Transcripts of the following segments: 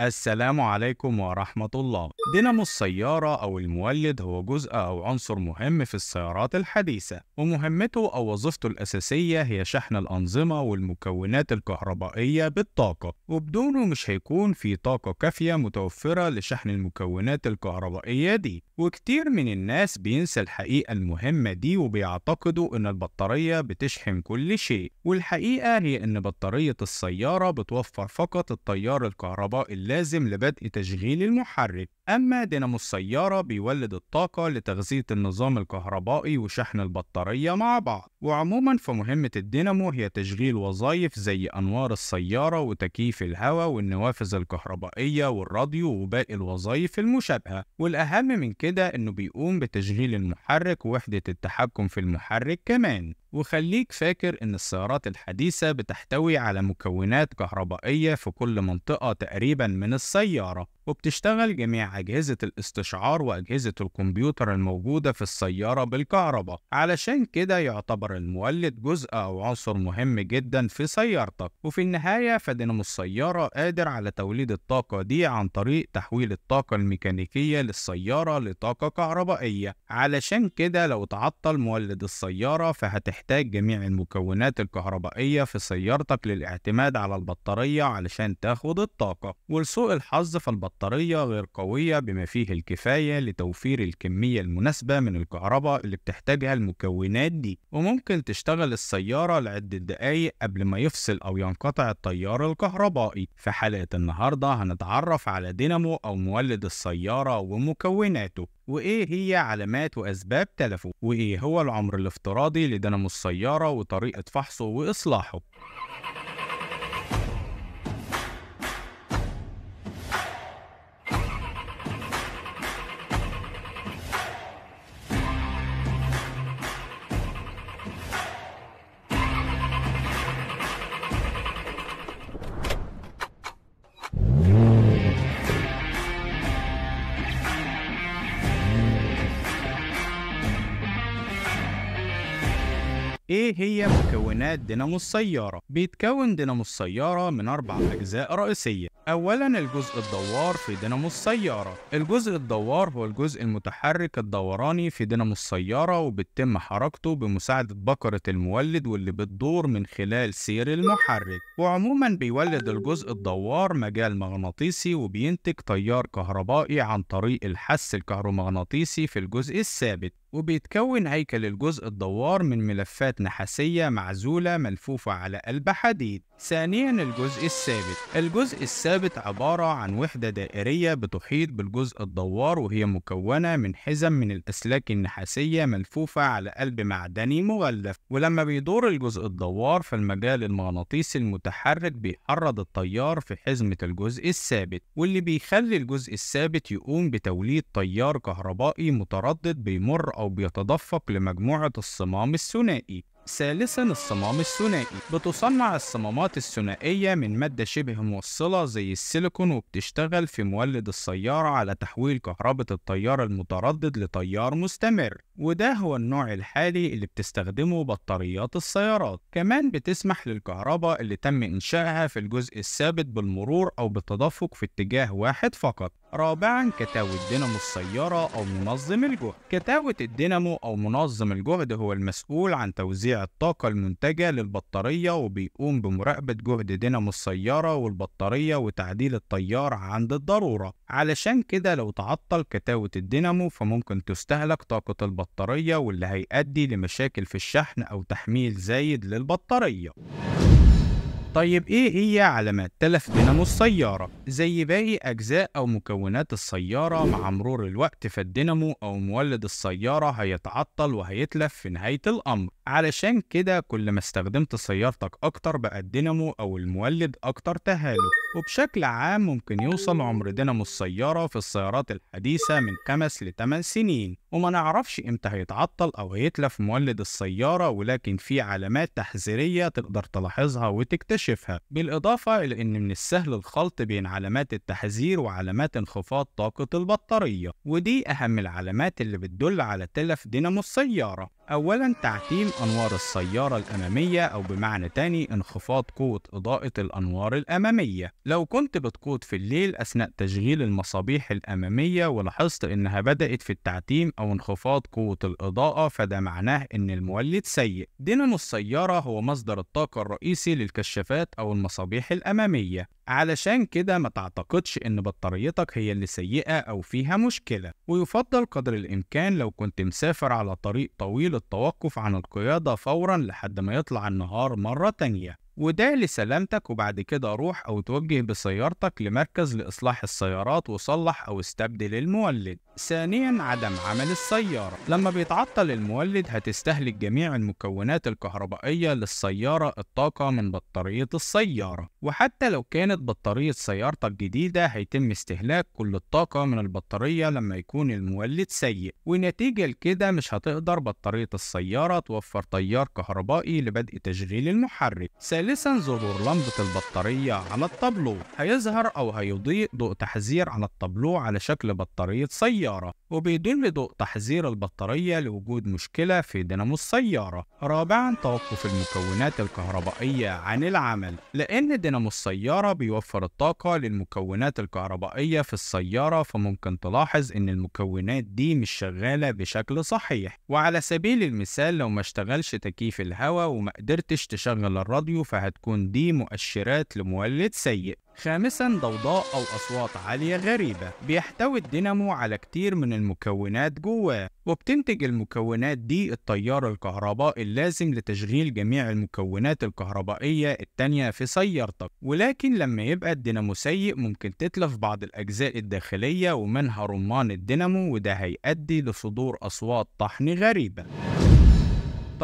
السلام عليكم ورحمة الله دينامو السيارة أو المولد هو جزء أو عنصر مهم في السيارات الحديثة ومهمته أو وظيفته الأساسية هي شحن الأنظمة والمكونات الكهربائية بالطاقة وبدونه مش هيكون في طاقة كافية متوفرة لشحن المكونات الكهربائية دي وكتير من الناس بينسى الحقيقة المهمة دي وبيعتقدوا إن البطارية بتشحن كل شيء والحقيقة هي إن بطارية السيارة بتوفر فقط التيار الكهربائي اللازم لبدء تشغيل المحرك أما دينامو السيارة بيولد الطاقة لتغذية النظام الكهربائي وشحن البطارية مع بعض وعموما فمهمة الدينامو هي تشغيل وظائف زي أنوار السيارة وتكييف الهواء والنوافذ الكهربائية والراديو وباقي الوظائف المشابهة والأهم من كده إنه بيقوم بتشغيل المحرك ووحدة التحكم في المحرك كمان وخليك فاكر إن السيارات الحديثة بتحتوي على مكونات كهربائية في كل منطقة تقريبا من السيارة وبتشتغل جميع أجهزة الاستشعار وأجهزة الكمبيوتر الموجودة في السيارة بالكهرباء علشان كده يعتبر المولد جزء أو عنصر مهم جدا في سيارتك وفي النهاية فدينامو السيارة قادر على توليد الطاقة دي عن طريق تحويل الطاقة الميكانيكية للسيارة لطاقة كهربائية علشان كده لو تعطل مولد السيارة فهتحتاج جميع المكونات الكهربائية في سيارتك للاعتماد على البطارية علشان تاخد الطاقة ولسوء الحظ فالبطارية البطارية غير قوية بما فيه الكفاية لتوفير الكمية المناسبة من الكهرباء اللي بتحتاجها المكونات دي وممكن تشتغل السيارة لعدة دقايق قبل ما يفصل أو ينقطع التيار الكهربائي في حلقة النهاردة هنتعرف على دينامو أو مولد السيارة ومكوناته وإيه هي علامات وأسباب تلفه وإيه هو العمر الافتراضي لدينامو السيارة وطريقة فحصه وإصلاحه ايه هي مكونات دينامو السيارة؟ بيتكون دينامو السيارة من أربع أجزاء رئيسية أولا الجزء الدوار في دينامو السيارة الجزء الدوار هو الجزء المتحرك الدوراني في دينامو السيارة وبتتم حركته بمساعدة بكرة المولد واللي بتدور من خلال سير المحرك وعموما بيولد الجزء الدوار مجال مغناطيسي وبينتج تيار كهربائي عن طريق الحس الكهرومغناطيسي في الجزء الثابت وبيتكون هيكل الجزء الدوار من ملفات نحاسية معزولة ملفوفة على قلب حديد ثانيا الجزء الثابت الجزء الثابت عبارة عن وحدة دائرية بتحيط بالجزء الدوار وهي مكونة من حزم من الأسلاك النحاسية ملفوفة على قلب معدني مغلف ولما بيدور الجزء الدوار فالمجال المغناطيسي المتحرك بيحرض التيار في حزمة الجزء الثابت واللي بيخلي الجزء الثابت يقوم بتوليد تيار كهربائي متردد بيمر أو بيتدفق لمجموعة الصمام الثنائي ثالثا الصمام الثنائي بتصنع الصمامات الثنائية من مادة شبه موصلة زي السيليكون وبتشتغل في مولد السيارة على تحويل كهربة التيار المتردد لتيار مستمر وده هو النوع الحالي اللي بتستخدمه بطاريات السيارات كمان بتسمح للكهرباء اللي تم إنشائها في الجزء الثابت بالمرور أو بالتدفق في اتجاه واحد فقط رابعا كتاوة دينامو السيارة أو منظم الجهد كتاوة الدينامو أو منظم الجهد هو المسؤول عن توزيع الطاقة المنتجة للبطارية وبيقوم بمراقبة جهد دينامو السيارة والبطارية وتعديل التيار عند الضرورة علشان كده لو تعطل كتاوة الدينامو فممكن تستهلك طاقة البطارية البطارية واللي هيؤدي لمشاكل في الشحن أو تحميل زايد للبطارية طيب ايه هي علامات تلف دينامو السيارة؟ زي باقي اجزاء او مكونات السيارة مع مرور الوقت فالدينامو او مولد السيارة هيتعطل وهيتلف في نهاية الامر علشان كده كل ما استخدمت سيارتك اكتر بقى الدينامو او المولد اكتر تهالك وبشكل عام ممكن يوصل عمر دينامو السيارة في السيارات الحديثة من 5 ل 8 سنين وما نعرفش امتى هيتعطل او هيتلف مولد السيارة ولكن في علامات تحذيرية تقدر تلاحظها وتكتشفها بالاضافة الى ان من السهل الخلط بين علامات التحذير وعلامات انخفاض طاقة البطارية ودي اهم العلامات اللي بتدل على تلف دينامو السيارة أولا تعتيم أنوار السيارة الأمامية أو بمعنى تاني انخفاض قوة إضاءة الأنوار الأمامية لو كنت بتقود في الليل أثناء تشغيل المصابيح الأمامية ولاحظت إنها بدأت في التعتيم أو انخفاض قوة الإضاءة فده معناه إن المولد سيء دينامو السيارة هو مصدر الطاقة الرئيسي للكشافات أو المصابيح الأمامية علشان كده ما تعتقدش ان بطاريتك هي اللي سيئة او فيها مشكلة ويفضل قدر الامكان لو كنت مسافر على طريق طويل التوقف عن القيادة فورا لحد ما يطلع النهار مرة تانية وده لسلامتك وبعد كده روح أو توجه بسيارتك لمركز لإصلاح السيارات وصلح أو استبدل المولد. ثانيا عدم عمل السيارة لما بيتعطل المولد هتستهلك جميع المكونات الكهربائية للسيارة الطاقة من بطارية السيارة وحتى لو كانت بطارية سيارتك جديدة هيتم استهلاك كل الطاقة من البطارية لما يكون المولد سيء ونتيجة لكده مش هتقدر بطارية السيارة توفر تيار كهربائي لبدء تشغيل المحرك. ثالثا ظهور لمبة البطارية على الطابلو هيظهر أو هيضيء ضوء تحذير على الطابلو على شكل بطارية سيارة وبيدل ضوء تحذير البطارية لوجود مشكلة في دينامو السيارة رابعا توقف المكونات الكهربائية عن العمل لأن دينامو السيارة بيوفر الطاقة للمكونات الكهربائية في السيارة فممكن تلاحظ إن المكونات دي مش شغالة بشكل صحيح وعلى سبيل المثال لو ما اشتغلش تكييف الهواء وما قدرتش تشغل الراديو فهتكون دي مؤشرات لمولد سيء خامسا ضوضاء أو أصوات عالية غريبة بيحتوي الدينامو على كتير من المكونات جواه وبتنتج المكونات دي التيار الكهربائي اللازم لتشغيل جميع المكونات الكهربائية التانية في سيارتك ولكن لما يبقى الدينامو سيء ممكن تتلف بعض الأجزاء الداخلية ومنها رمان الدينامو وده هيؤدي لصدور أصوات طحن غريبة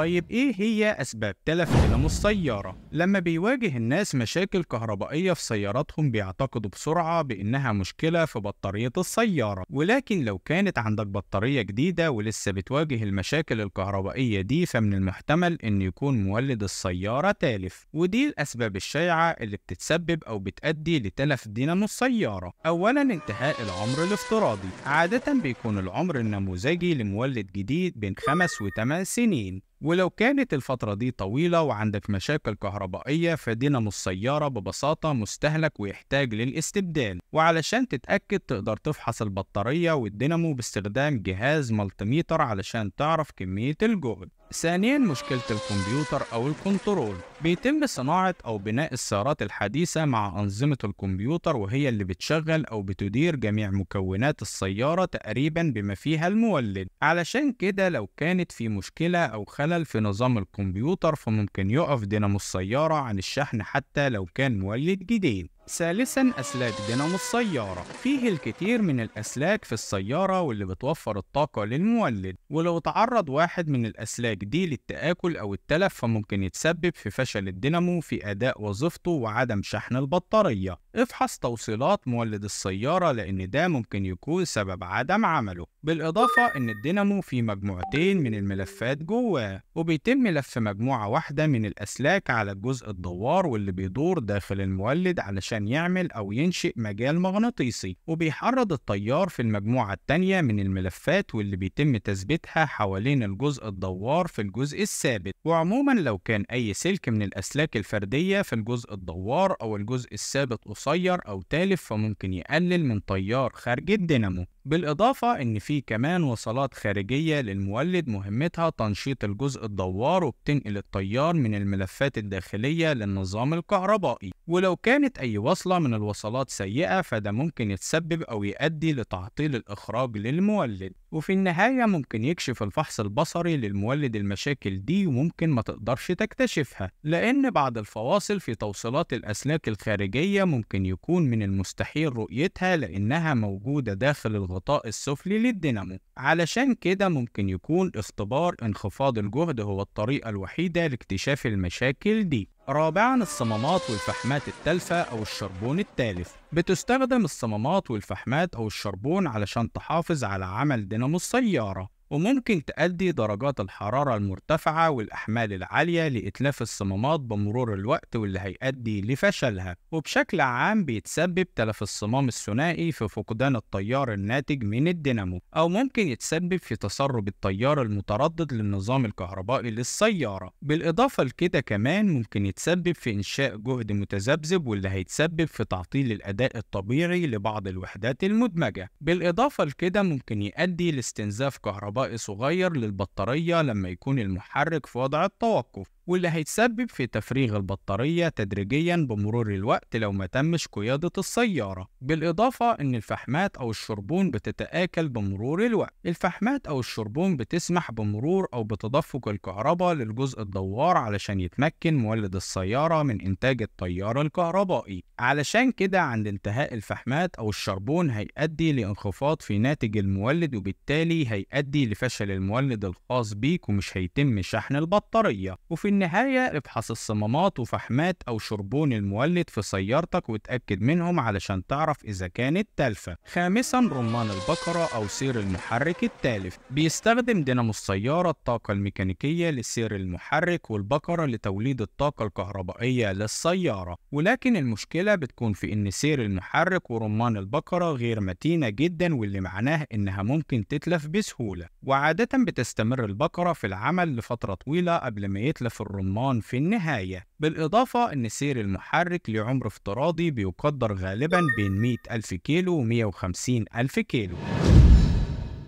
طيب إيه هي أسباب تلف دينامو السيارة؟ لما بيواجه الناس مشاكل كهربائية في سياراتهم بيعتقدوا بسرعة بإنها مشكلة في بطارية السيارة ولكن لو كانت عندك بطارية جديدة ولسه بتواجه المشاكل الكهربائية دي فمن المحتمل إن يكون مولد السيارة تالف ودي الأسباب الشائعة اللي بتتسبب أو بتأدي لتلف دينامو السيارة أولا انتهاء العمر الافتراضي عادة بيكون العمر النموذجي لمولد جديد بين 5 و 8 سنين ولو كانت الفترة دي طويلة وعندك مشاكل كهربائية فدينامو السيارة ببساطة مستهلك ويحتاج للاستبدال وعلشان تتأكد تقدر تفحص البطارية والدينامو باستخدام جهاز ملتيميتر علشان تعرف كمية الجهد ثانيا مشكلة الكمبيوتر أو الكنترول بيتم صناعة أو بناء السيارات الحديثة مع أنظمة الكمبيوتر وهي اللي بتشغل أو بتدير جميع مكونات السيارة تقريبا بما فيها المولد علشان كده لو كانت في مشكلة أو خلل في نظام الكمبيوتر فممكن يقف دينامو السيارة عن الشحن حتى لو كان مولد جديد ثالثا أسلاك دينامو السيارة فيه الكثير من الأسلاك في السيارة واللي بتوفر الطاقة للمولد ولو تعرض واحد من الأسلاك دي للتآكل أو التلف فممكن يتسبب في فشل الدينامو في أداء وظيفته وعدم شحن البطارية افحص توصيلات مولد السيارة لأن ده ممكن يكون سبب عدم عمله بالإضافة إن الدينامو فيه مجموعتين من الملفات جواه وبيتم لف مجموعة واحدة من الأسلاك على الجزء الدوار واللي بيدور داخل المولد علشان علشان يعمل أو ينشئ مجال مغناطيسي وبيحرض التيار في المجموعة التانية من الملفات واللي بيتم تثبيتها حوالين الجزء الدوار في الجزء الثابت وعموما لو كان أي سلك من الأسلاك الفردية في الجزء الدوار أو الجزء الثابت قصير أو تالف فممكن يقلل من تيار خارج الدينامو بالإضافة إن في كمان وصلات خارجية للمولد مهمتها تنشيط الجزء الدوار وبتنقل التيار من الملفات الداخلية للنظام الكهربائي ولو كانت أي وصلة من الوصلات سيئة فده ممكن يتسبب أو يؤدي لتعطيل الإخراج للمولد وفي النهاية ممكن يكشف الفحص البصري للمولد المشاكل دي وممكن ما تقدرش تكتشفها لأن بعض الفواصل في توصيلات الأسلاك الخارجية ممكن يكون من المستحيل رؤيتها لأنها موجودة داخل الغطاء السفلي للدينامو علشان كده ممكن يكون اختبار انخفاض الجهد هو الطريقة الوحيدة لاكتشاف المشاكل دي رابعا الصمامات والفحمات التالفة أو الشربون التالف بتستخدم الصمامات والفحمات أو الشربون علشان تحافظ على عمل دينامو السيارة وممكن تؤدي درجات الحرارة المرتفعة والأحمال العالية لإتلاف الصمامات بمرور الوقت واللي هيؤدي لفشلها وبشكل عام بيتسبب تلف الصمام الثنائي في فقدان التيار الناتج من الدينامو أو ممكن يتسبب في تسرب التيار المتردد للنظام الكهربائي للسيارة بالإضافة لكده كمان ممكن يتسبب في إنشاء جهد متذبذب واللي هيتسبب في تعطيل الأداء الطبيعي لبعض الوحدات المدمجة بالإضافة لكده ممكن يؤدي لاستنزاف كهرباء صغير للبطارية لما يكون المحرك في وضع التوقف واللي هيتسبب في تفريغ البطارية تدريجيا بمرور الوقت لو ما تمش قيادة السيارة بالإضافة إن الفحمات أو الشربون بتتآكل بمرور الوقت الفحمات أو الشربون بتسمح بمرور أو بتدفق الكهرباء للجزء الدوار علشان يتمكن مولد السيارة من إنتاج التيار الكهربائي علشان كده عند انتهاء الفحمات أو الشربون هيؤدي لانخفاض في ناتج المولد وبالتالي هيؤدي لفشل المولد الخاص بيك ومش هيتم شحن البطارية وفي النهاية افحص الصمامات وفحمات أو شربون المولد في سيارتك وتأكد منهم علشان تعرف إذا كانت تالفة. خامسا رمان البقرة أو سير المحرك التالف بيستخدم دينامو السيارة الطاقة الميكانيكية لسير المحرك والبقرة لتوليد الطاقة الكهربائية للسيارة ولكن المشكلة بتكون في إن سير المحرك ورمان البقرة غير متينة جدا واللي معناه إنها ممكن تتلف بسهولة وعادة بتستمر البقرة في العمل لفترة طويلة قبل ما يتلف في الرمان في النهاية بالإضافة أن سير المحرك لعمر عمر افتراضي بيقدر غالبا بين 100 ألف كيلو و 150 ألف كيلو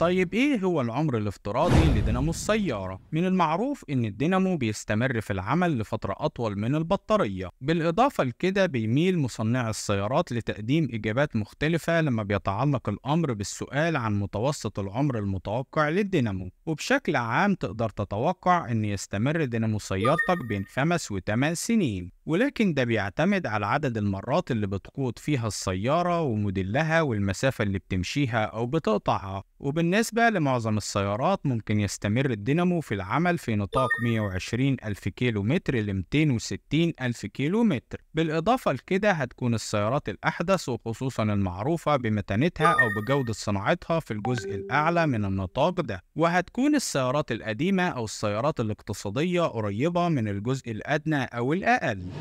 طيب ايه هو العمر الافتراضي لدينامو السيارة؟ من المعروف ان الدينامو بيستمر في العمل لفترة اطول من البطارية، بالاضافة لكده بيميل مصنعي السيارات لتقديم اجابات مختلفة لما بيتعلق الامر بالسؤال عن متوسط العمر المتوقع للدينامو، وبشكل عام تقدر تتوقع ان يستمر دينامو سيارتك بين 5 و 8 سنين. ولكن ده بيعتمد على عدد المرات اللي بتقود فيها السيارة وموديلها والمسافة اللي بتمشيها أو بتقطعها وبالنسبة لمعظم السيارات ممكن يستمر الدينامو في العمل في نطاق 120 ألف كيلو متر ل 260 ألف كيلو متر بالإضافة لكده هتكون السيارات الأحدث وخصوصا المعروفة بمتانتها أو بجودة صناعتها في الجزء الأعلى من النطاق ده وهتكون السيارات القديمة أو السيارات الاقتصادية قريبة من الجزء الأدنى أو الأقل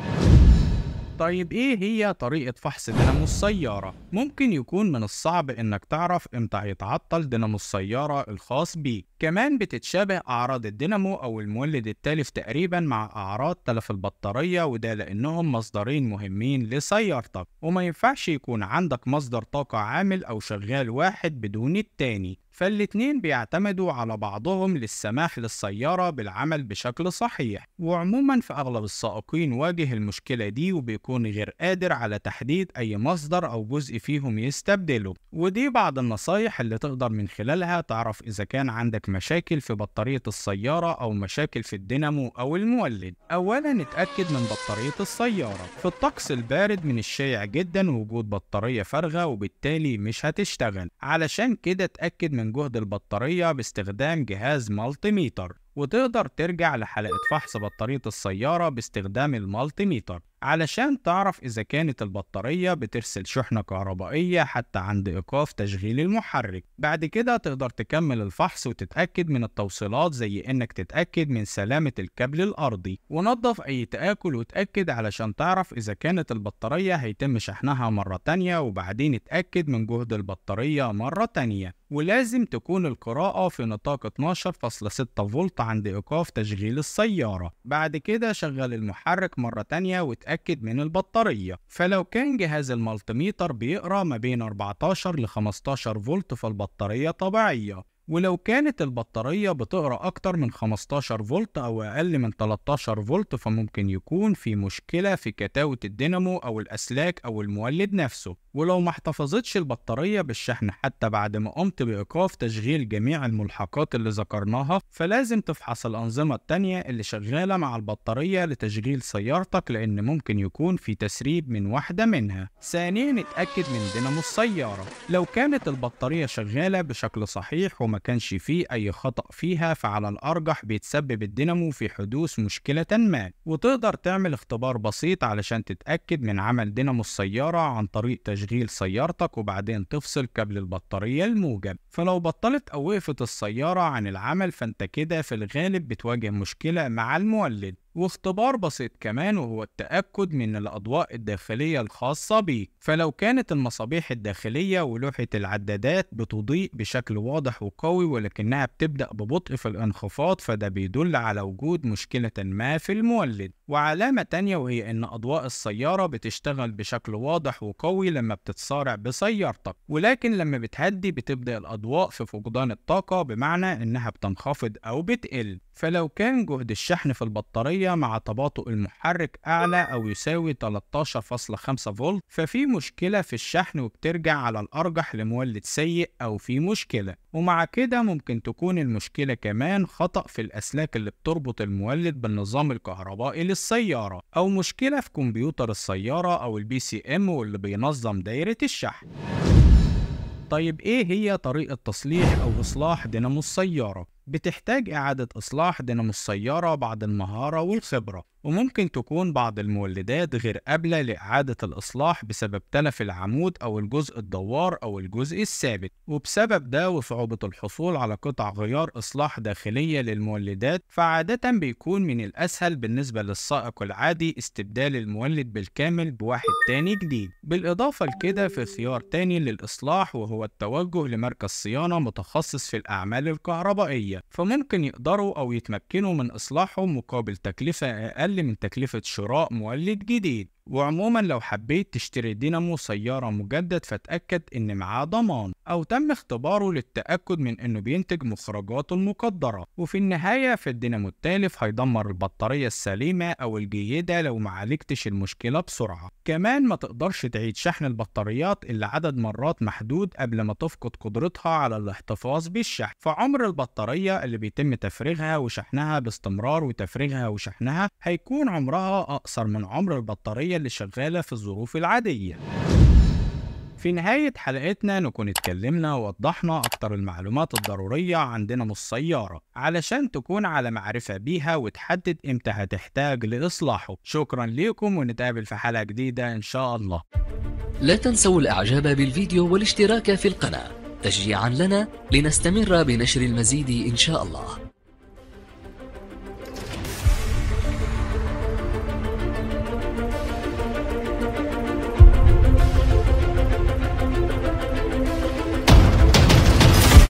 طيب ايه هي طريقة فحص دينامو السيارة؟ ممكن يكون من الصعب انك تعرف امتى هيتعطل دينامو السيارة الخاص بيك، كمان بتتشابه اعراض الدينامو او المولد التالف تقريبا مع اعراض تلف البطارية وده لانهم مصدرين مهمين لسيارتك، وما ينفعش يكون عندك مصدر طاقة عامل او شغال واحد بدون التاني، فالاتنين بيعتمدوا على بعضهم للسماح للسيارة بالعمل بشكل صحيح وعموما فأغلب السائقين واجه المشكلة دي وبيكون غير قادر على تحديد أي مصدر أو جزء فيهم يستبدله ودي بعض النصايح اللي تقدر من خلالها تعرف إذا كان عندك مشاكل في بطارية السيارة أو مشاكل في الدينامو أو المولد أولا اتأكد من بطارية السيارة في الطقس البارد من الشائع جدا وجود بطارية فارغة وبالتالي مش هتشتغل علشان كده اتأكد من من جهد البطارية باستخدام جهاز مالتيميتر وتقدر ترجع لحلقة فحص بطارية السيارة باستخدام المالتيميتر علشان تعرف إذا كانت البطارية بترسل شحنة كهربائية حتى عند إيقاف تشغيل المحرك بعد كده تقدر تكمل الفحص وتتأكد من التوصيلات زي إنك تتأكد من سلامة الكابل الأرضي ونظف أي تآكل وتأكد علشان تعرف إذا كانت البطارية هيتم شحنها مرة تانية وبعدين اتأكد من جهد البطارية مرة تانية ولازم تكون القراءة في نطاق 12.6 فولت عند إيقاف تشغيل السيارة بعد كده شغل المحرك مرة تانية وتأكد متأكد من البطارية فلو كان جهاز المالتيميتر بيقرأ ما بين 14 ل 15 فولت فالبطارية طبيعية ولو كانت البطارية بتقرأ أكتر من 15 فولت أو أقل من 13 فولت فممكن يكون في مشكلة في كتاوة الدينامو أو الأسلاك أو المولد نفسه ولو ما احتفظتش البطارية بالشحن حتى بعد ما قمت بإيقاف تشغيل جميع الملحقات اللي ذكرناها فلازم تفحص الأنظمة التانية اللي شغالة مع البطارية لتشغيل سيارتك لأن ممكن يكون في تسريب من واحدة منها ثانيا اتأكد من دينامو السيارة لو كانت البطارية شغالة بشكل صحيح وما كانش فيه أي خطأ فيها فعلى الأرجح بيتسبب الدينامو في حدوث مشكلة ما وتقدر تعمل اختبار بسيط علشان تتأكد من عمل دينامو السيارة عن طريق تشغيل تشغيل سيارتك وبعدين تفصل كابل البطارية الموجب فلو بطلت أو وقفت السيارة عن العمل فأنت كده في الغالب بتواجه مشكلة مع المولد واختبار بسيط كمان وهو التأكد من الأضواء الداخلية الخاصة بيك فلو كانت المصابيح الداخلية ولوحة العدادات بتضيء بشكل واضح وقوي ولكنها بتبدأ ببطء في الانخفاض فده بيدل على وجود مشكلة ما في المولد وعلامة تانية وهي إن أضواء السيارة بتشتغل بشكل واضح وقوي لما بتتصارع بسيارتك ولكن لما بتهدي بتبدأ الأضواء في فقدان الطاقة بمعنى إنها بتنخفض أو بتقل فلو كان جهد الشحن في البطارية الشخصية مع تباطؤ المحرك أعلى أو يساوي 13.5 فولت ففي مشكلة في الشحن وبترجع على الأرجح لمولد سيء أو في مشكلة ومع كده ممكن تكون المشكلة كمان خطأ في الأسلاك اللي بتربط المولد بالنظام الكهربائي للسيارة أو مشكلة في كمبيوتر السيارة أو البي سي ام واللي بينظم دايرة الشحن طيب ايه هي طريقة تصليح او اصلاح دينامو السيارة؟ بتحتاج إعادة إصلاح دينامو السيارة بعد المهارة والخبرة وممكن تكون بعض المولدات غير قابلة لإعادة الإصلاح بسبب تلف العمود أو الجزء الدوار أو الجزء الثابت وبسبب ده وصعوبة الحصول على قطع غيار إصلاح داخلية للمولدات فعادة بيكون من الأسهل بالنسبة للسائق العادي استبدال المولد بالكامل بواحد تاني جديد بالإضافة لكده في خيار تاني للإصلاح وهو التوجه لمركز صيانة متخصص في الأعمال الكهربائية فممكن يقدروا أو يتمكنوا من إصلاحه مقابل تكلفة أقل أقل من تكلفة شراء مولد جديد وعموما لو حبيت تشتري دينامو سيارة مجدد فتأكد إن معاه ضمان أو تم اختباره للتأكد من إنه بينتج مخرجاته المقدرة وفي النهاية في الدينامو التالف هيدمر البطارية السليمة أو الجيدة لو معالجتش المشكلة بسرعة كمان ما تقدرش تعيد شحن البطاريات إلا عدد مرات محدود قبل ما تفقد قدرتها على الاحتفاظ بالشحن فعمر البطارية اللي بيتم تفريغها وشحنها باستمرار وتفريغها وشحنها هيكون عمرها أقصر من عمر البطارية اللي شغالة في الظروف العادية في نهاية حلقتنا نكون اتكلمنا ووضحنا أكتر المعلومات الضرورية عندنا من السيارة علشان تكون على معرفة بيها وتحدد إمتى هتحتاج لإصلاحه شكرا ليكم ونتقابل في حلقة جديدة إن شاء الله لا تنسوا الإعجاب بالفيديو والاشتراك في القناة تشجيعا لنا لنستمر بنشر المزيد إن شاء الله